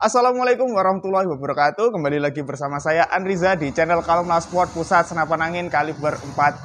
Assalamualaikum warahmatullahi wabarakatuh. Kembali lagi bersama saya Anriza di channel Kalumla Sport Pusat Senapan Angin kaliber 4,5.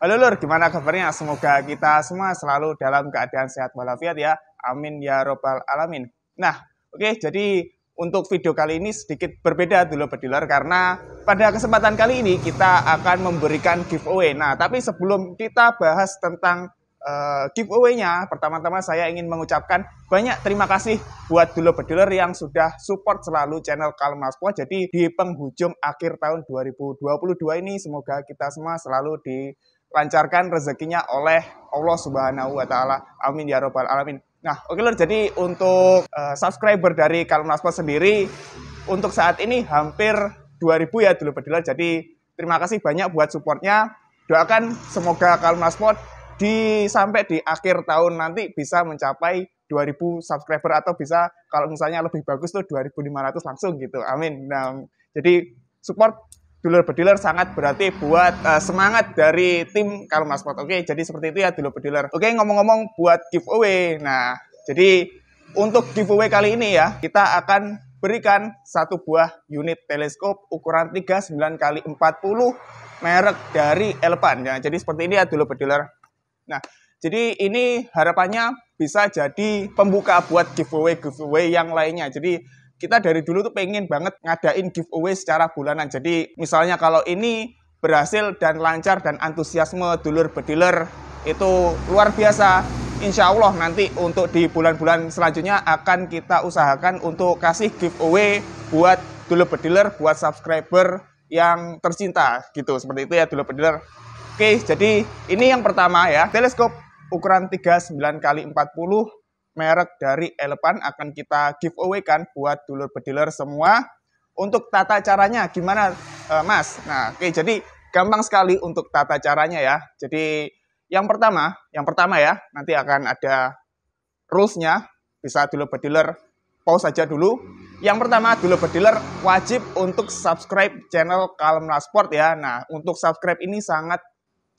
Halo lur, gimana kabarnya? Semoga kita semua selalu dalam keadaan sehat walafiat ya. Amin ya robbal alamin. Nah, oke okay, jadi untuk video kali ini sedikit berbeda dulu pedilar karena pada kesempatan kali ini kita akan memberikan giveaway. Nah, tapi sebelum kita bahas tentang uh, giveaway-nya, pertama-tama saya ingin mengucapkan banyak terima kasih buat dulu peduler yang sudah support selalu channel Kalmas Jadi di penghujung akhir tahun 2022 ini semoga kita semua selalu dilancarkan rezekinya oleh Allah Subhanahu wa taala. Amin ya robbal alamin. Nah, oke okay lor, jadi untuk uh, subscriber dari Kalmas sendiri untuk saat ini hampir 2000 ya dulu peduler. Jadi terima kasih banyak buat supportnya. Doakan semoga Kalmas di sampai di akhir tahun nanti bisa mencapai 2000 subscriber atau bisa kalau misalnya lebih bagus tuh 2500 langsung gitu. Amin. Nah, jadi support dulur bediler sangat berarti buat uh, semangat dari tim kalau Sport. Oke, jadi seperti itu ya dealer bediler. Oke, ngomong-ngomong buat giveaway. Nah, jadi untuk giveaway kali ini ya, kita akan berikan satu buah unit teleskop ukuran 39 x 40 merek dari Elpan. Ya, jadi seperti ini ya dealer bediler. Nah, jadi ini harapannya bisa jadi pembuka buat giveaway giveaway yang lainnya. Jadi kita dari dulu tuh pengen banget ngadain giveaway secara bulanan. Jadi misalnya kalau ini berhasil dan lancar dan antusiasme dulur bediler itu luar biasa. Insya Allah nanti untuk di bulan-bulan selanjutnya akan kita usahakan untuk kasih giveaway buat dulur bediler, buat subscriber yang tercinta gitu. Seperti itu ya dulur bediler. Oke, jadi ini yang pertama ya. Teleskop ukuran 39 kali 40 merek dari Elepan akan kita giveaway kan buat dulur pediler semua. Untuk tata caranya gimana, uh, Mas? Nah, oke, jadi gampang sekali untuk tata caranya ya. Jadi yang pertama, yang pertama ya, nanti akan ada rules-nya. Bisa dulur pediler pause saja dulu. Yang pertama, dulu berdealer wajib untuk subscribe channel Kalem Sport ya. Nah, untuk subscribe ini sangat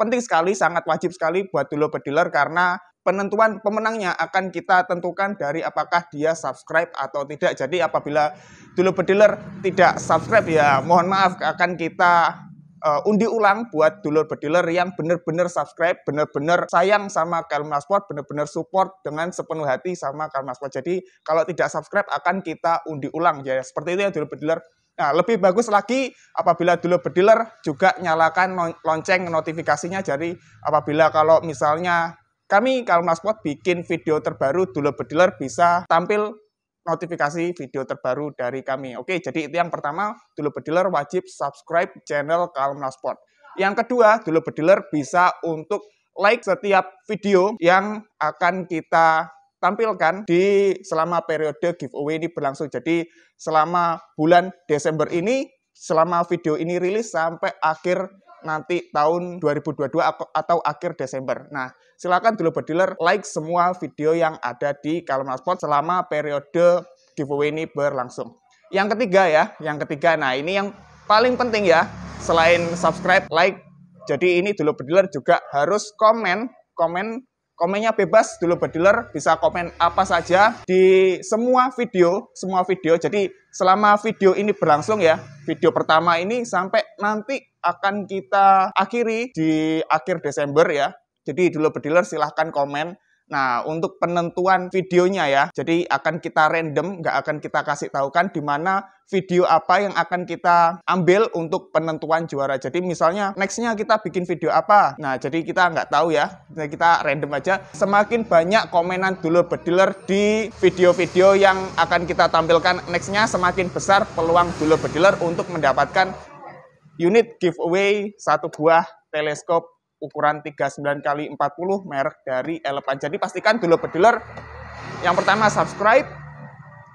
penting sekali, sangat wajib sekali buat dulu pediler karena penentuan pemenangnya akan kita tentukan dari apakah dia subscribe atau tidak. Jadi apabila dulu pediler tidak subscribe ya mohon maaf akan kita uh, undi ulang buat dulur pediler yang benar-benar subscribe, benar-benar sayang sama Kalmar Sport, benar-benar support dengan sepenuh hati sama Kalmar Sport. Jadi kalau tidak subscribe akan kita undi ulang ya. Seperti itu ya dulur pediler Nah, lebih bagus lagi apabila dulu berdealer juga nyalakan lonceng notifikasinya. Jadi apabila kalau misalnya kami kalau Kalmaspot bikin video terbaru dulu berdealer bisa tampil notifikasi video terbaru dari kami. Oke, jadi itu yang pertama, dulu berdealer wajib subscribe channel Kalmaspot. Yang kedua, dulu berdealer bisa untuk like setiap video yang akan kita tampilkan di selama periode giveaway ini berlangsung. Jadi selama bulan Desember ini, selama video ini rilis sampai akhir nanti tahun 2022 atau akhir Desember. Nah, silakan dulu berdealer like semua video yang ada di Kalmar Sport selama periode giveaway ini berlangsung. Yang ketiga ya, yang ketiga. Nah, ini yang paling penting ya. Selain subscribe, like, jadi ini dulu berdealer juga harus komen, komen Komennya bebas, dulu bediler bisa komen apa saja di semua video, semua video. Jadi selama video ini berlangsung ya, video pertama ini sampai nanti akan kita akhiri di akhir Desember ya. Jadi dulu bediler silahkan komen Nah, untuk penentuan videonya ya, jadi akan kita random, nggak akan kita kasih tahu kan di mana video apa yang akan kita ambil untuk penentuan juara. Jadi misalnya nextnya kita bikin video apa. Nah, jadi kita nggak tahu ya, kita random aja. Semakin banyak komenan dulu bediler di video-video yang akan kita tampilkan nextnya, semakin besar peluang dulu bediler untuk mendapatkan unit giveaway satu buah teleskop ukuran 39 kali 40 merek dari Elepan. Jadi pastikan dulu pediler yang pertama subscribe,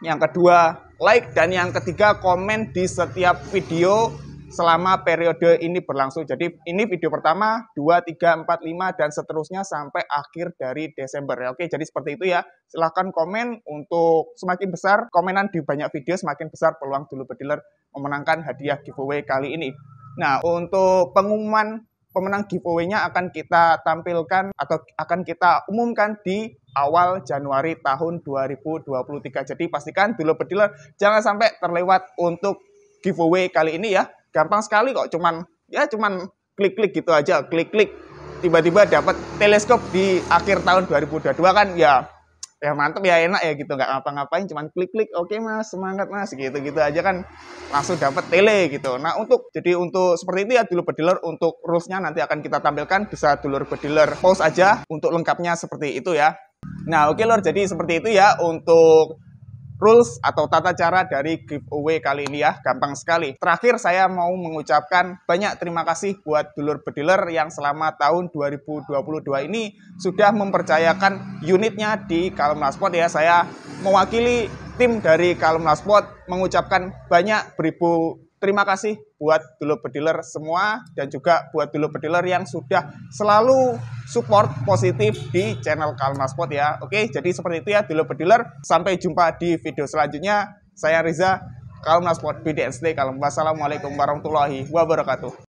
yang kedua like dan yang ketiga komen di setiap video selama periode ini berlangsung. Jadi ini video pertama, 2, 3, 4, 5 dan seterusnya sampai akhir dari Desember. Ya. Oke, jadi seperti itu ya. Silahkan komen untuk semakin besar komenan di banyak video semakin besar peluang dulu pediler memenangkan hadiah giveaway kali ini. Nah, untuk pengumuman pemenang giveaway-nya akan kita tampilkan atau akan kita umumkan di awal Januari tahun 2023. Jadi pastikan dulu berdealer jangan sampai terlewat untuk giveaway kali ini ya. Gampang sekali kok cuman ya cuman klik-klik gitu aja, klik-klik tiba-tiba dapat teleskop di akhir tahun 2022 kan ya ya mantep ya enak ya gitu nggak ngapa-ngapain cuman klik-klik oke mas semangat mas gitu-gitu aja kan langsung dapat tele gitu nah untuk jadi untuk seperti itu ya dulu bediler untuk rulesnya nanti akan kita tampilkan bisa dulur bediler post aja untuk lengkapnya seperti itu ya nah oke okay, lor jadi seperti itu ya untuk rules atau tata cara dari giveaway kali ini ya. Gampang sekali. Terakhir saya mau mengucapkan banyak terima kasih buat dulur-bediler yang selama tahun 2022 ini sudah mempercayakan unitnya di Kalumna Laspot ya. Saya mewakili tim dari Kalumna Laspot mengucapkan banyak beribu terima kasih buat dulu pediler semua dan juga buat dulu pediler yang sudah selalu support positif di channel Kalmaspot ya. Oke, jadi seperti itu ya dulu pediler Sampai jumpa di video selanjutnya. Saya Riza, Kalmaspot BDNST. Kalem. Wassalamualaikum warahmatullahi wabarakatuh.